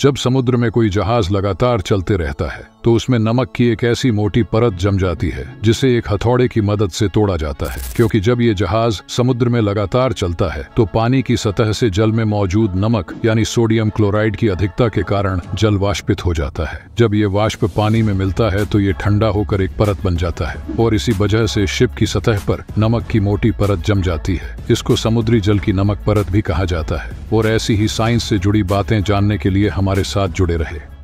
जब समुद्र में कोई जहाज लगातार चलते रहता है तो उसमें नमक की एक ऐसी मोटी परत जम जाती है जिसे एक हथौड़े की मदद से तोड़ा जाता है क्योंकि जब ये जहाज समुद्र में लगातार चलता है तो पानी की सतह से जल में मौजूद नमक यानी सोडियम क्लोराइड की अधिकता के कारण जल वाष्पित हो जाता है जब ये वाष्प पानी में मिलता है तो ये ठंडा होकर एक परत बन जाता है और इसी वजह से शिप की सतह पर नमक की मोटी परत जम जाती है इसको समुद्री जल की नमक परत भी कहा जाता है और ऐसी ही साइंस से जुड़ी बातें जानने के लिए हमारे साथ जुड़े रहे